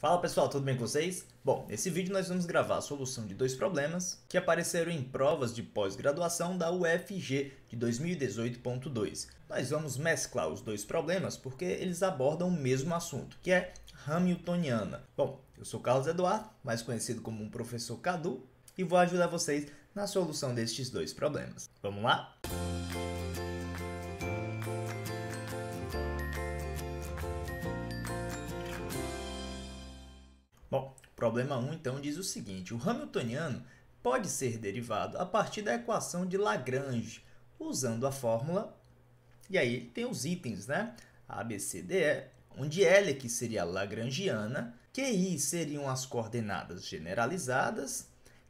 Fala pessoal, tudo bem com vocês? Bom, nesse vídeo nós vamos gravar a solução de dois problemas que apareceram em provas de pós-graduação da UFG de 2018.2. Nós vamos mesclar os dois problemas porque eles abordam o mesmo assunto, que é Hamiltoniana. Bom, eu sou Carlos Eduardo, mais conhecido como um professor Cadu, e vou ajudar vocês na solução destes dois problemas. Vamos lá? Música Problema 1 então diz o seguinte: o Hamiltoniano pode ser derivado a partir da equação de Lagrange, usando a fórmula. E aí ele tem os itens, né? A, B, C, D, E, onde L aqui seria lagrangiana, QI seriam as coordenadas generalizadas,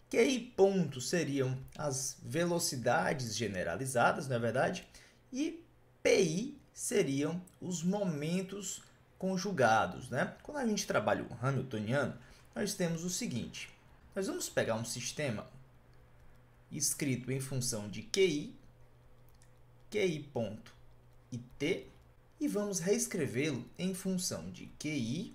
QI ponto seriam as velocidades generalizadas, não é verdade? E PI seriam os momentos conjugados, né? Quando a gente trabalha o Hamiltoniano, nós temos o seguinte. Nós vamos pegar um sistema escrito em função de QI, QI.it, e vamos reescrevê-lo em função de QI,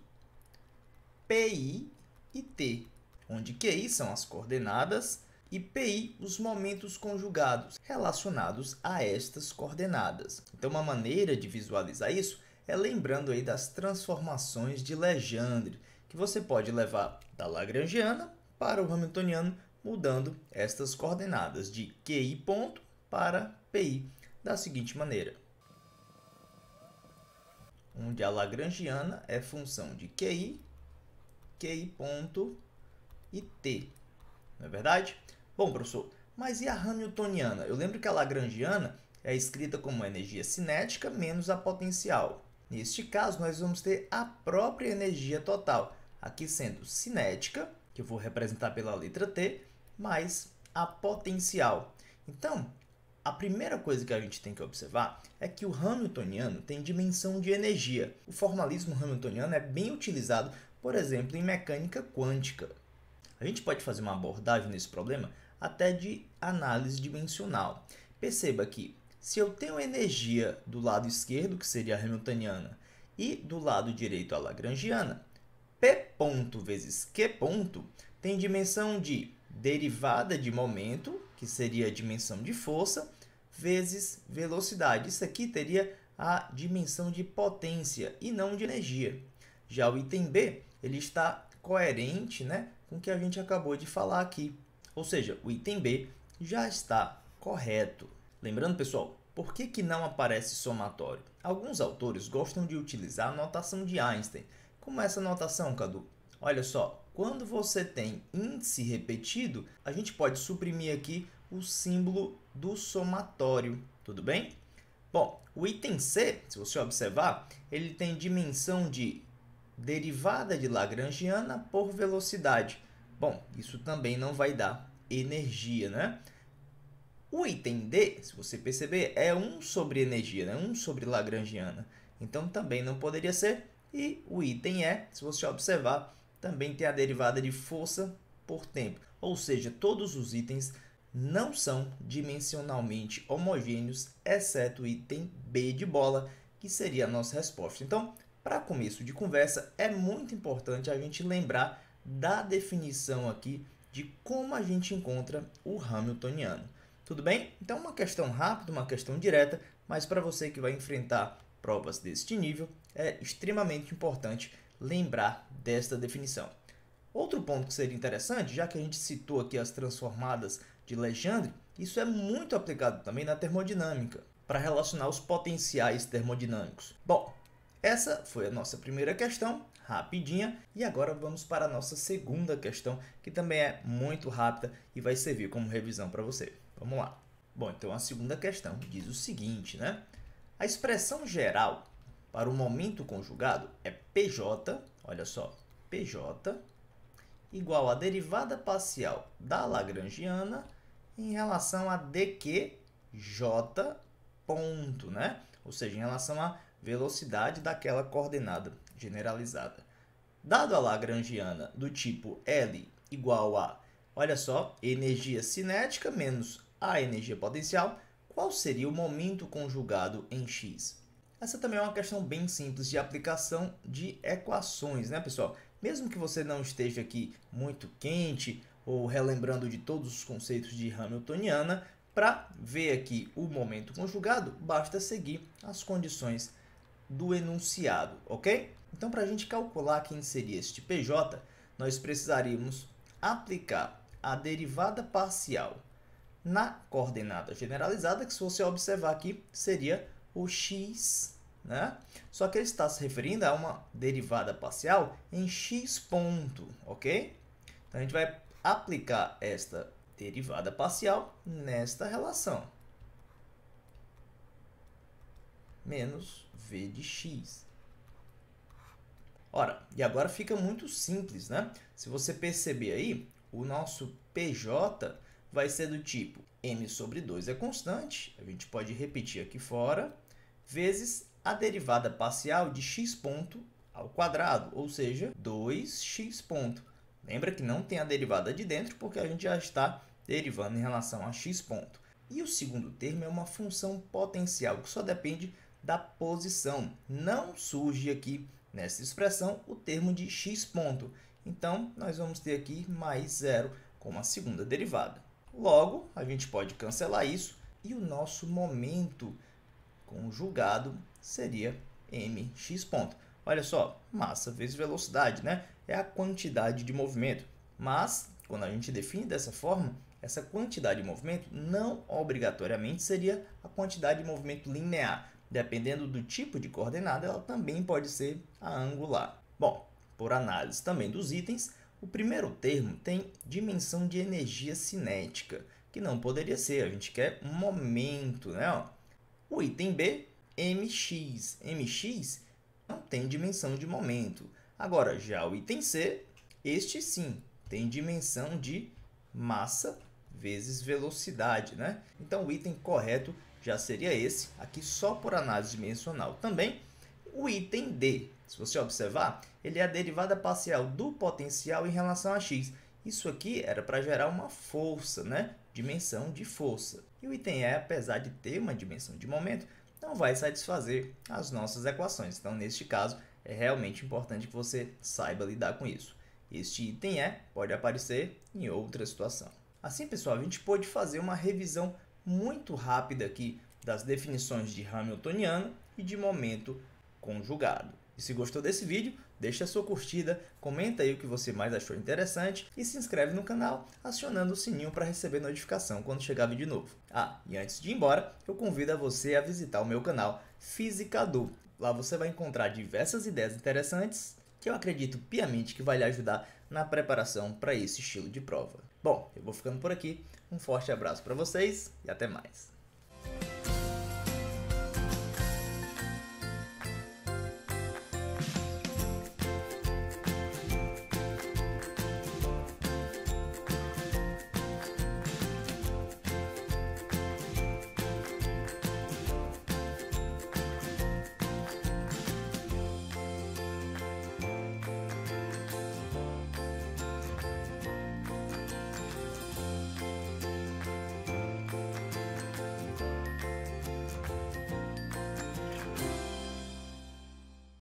PI e T, onde QI são as coordenadas e PI os momentos conjugados relacionados a estas coordenadas. Então, uma maneira de visualizar isso é lembrando aí das transformações de Legendre, que você pode levar da Lagrangiana para o Hamiltoniano, mudando estas coordenadas de QI ponto para PI da seguinte maneira. Onde a Lagrangiana é função de QI, QI ponto e T. Não é verdade? Bom, professor, mas e a Hamiltoniana? Eu lembro que a Lagrangiana é escrita como energia cinética menos a potencial. Neste caso, nós vamos ter a própria energia total, aqui sendo cinética, que eu vou representar pela letra T, mais a potencial. Então, a primeira coisa que a gente tem que observar é que o Hamiltoniano tem dimensão de energia. O formalismo Hamiltoniano é bem utilizado, por exemplo, em mecânica quântica. A gente pode fazer uma abordagem nesse problema até de análise dimensional. Perceba que se eu tenho energia do lado esquerdo, que seria a Hamiltoniana, e do lado direito a Lagrangiana, P ponto vezes Q ponto tem dimensão de derivada de momento, que seria a dimensão de força, vezes velocidade. Isso aqui teria a dimensão de potência e não de energia. Já o item B, ele está coerente né, com o que a gente acabou de falar aqui. Ou seja, o item B já está correto. Lembrando, pessoal, por que, que não aparece somatório? Alguns autores gostam de utilizar a notação de Einstein. Como essa notação, Cadu? Olha só, quando você tem índice repetido, a gente pode suprimir aqui o símbolo do somatório, tudo bem? Bom, o item C, se você observar, ele tem dimensão de derivada de Lagrangiana por velocidade. Bom, isso também não vai dar energia, né? O item D, se você perceber, é 1 sobre energia, né? 1 sobre Lagrangiana. Então também não poderia ser. E o item E, se você observar, também tem a derivada de força por tempo. Ou seja, todos os itens não são dimensionalmente homogêneos, exceto o item B de bola, que seria a nossa resposta. Então, para começo de conversa, é muito importante a gente lembrar da definição aqui de como a gente encontra o Hamiltoniano. Tudo bem? Então, uma questão rápida, uma questão direta, mas para você que vai enfrentar provas deste nível, é extremamente importante lembrar desta definição. Outro ponto que seria interessante, já que a gente citou aqui as transformadas de Legendre, isso é muito aplicado também na termodinâmica, para relacionar os potenciais termodinâmicos. Bom, essa foi a nossa primeira questão, rapidinha, e agora vamos para a nossa segunda questão, que também é muito rápida e vai servir como revisão para você. Vamos lá. Bom, então a segunda questão diz o seguinte, né? A expressão geral para o momento conjugado é PJ, olha só, PJ igual a derivada parcial da Lagrangiana em relação a dqj ponto, né? Ou seja, em relação à velocidade daquela coordenada generalizada. Dado a Lagrangiana do tipo L igual a, olha só, energia cinética menos a energia potencial, qual seria o momento conjugado em x? Essa também é uma questão bem simples de aplicação de equações, né, pessoal? Mesmo que você não esteja aqui muito quente ou relembrando de todos os conceitos de Hamiltoniana, para ver aqui o momento conjugado, basta seguir as condições do enunciado, ok? Então, para a gente calcular quem seria este PJ, nós precisaríamos aplicar a derivada parcial na coordenada generalizada, que se você observar aqui, seria o x, né? Só que ele está se referindo a uma derivada parcial em x ponto, ok? Então, a gente vai aplicar esta derivada parcial nesta relação. Menos v de x. Ora, e agora fica muito simples, né? Se você perceber aí, o nosso PJ vai ser do tipo m sobre 2 é constante, a gente pode repetir aqui fora, vezes a derivada parcial de x ponto ao quadrado, ou seja, 2x ponto. Lembra que não tem a derivada de dentro porque a gente já está derivando em relação a x ponto. E o segundo termo é uma função potencial que só depende da posição. Não surge aqui nessa expressão o termo de x ponto. Então, nós vamos ter aqui mais zero como a segunda derivada. Logo, a gente pode cancelar isso e o nosso momento conjugado seria mx ponto. Olha só, massa vezes velocidade, né? É a quantidade de movimento. Mas, quando a gente define dessa forma, essa quantidade de movimento não obrigatoriamente seria a quantidade de movimento linear. Dependendo do tipo de coordenada, ela também pode ser a angular. Bom, por análise também dos itens, o primeiro termo tem dimensão de energia cinética, que não poderia ser, a gente quer momento, né? O item B, mx. mx não tem dimensão de momento. Agora, já o item C, este sim, tem dimensão de massa vezes velocidade, né? Então, o item correto já seria esse, aqui só por análise dimensional também. O item D, se você observar, ele é a derivada parcial do potencial em relação a x. Isso aqui era para gerar uma força, né? Dimensão de força. E o item E, apesar de ter uma dimensão de momento, não vai satisfazer as nossas equações. Então, neste caso, é realmente importante que você saiba lidar com isso. Este item E pode aparecer em outra situação. Assim, pessoal, a gente pôde fazer uma revisão muito rápida aqui das definições de Hamiltoniano e de momento conjugado. E se gostou desse vídeo, deixe a sua curtida, comenta aí o que você mais achou interessante e se inscreve no canal acionando o sininho para receber notificação quando chegar vídeo novo. Ah, e antes de ir embora, eu convido a você a visitar o meu canal Física Lá você vai encontrar diversas ideias interessantes que eu acredito piamente que vai lhe ajudar na preparação para esse estilo de prova. Bom, eu vou ficando por aqui. Um forte abraço para vocês e até mais.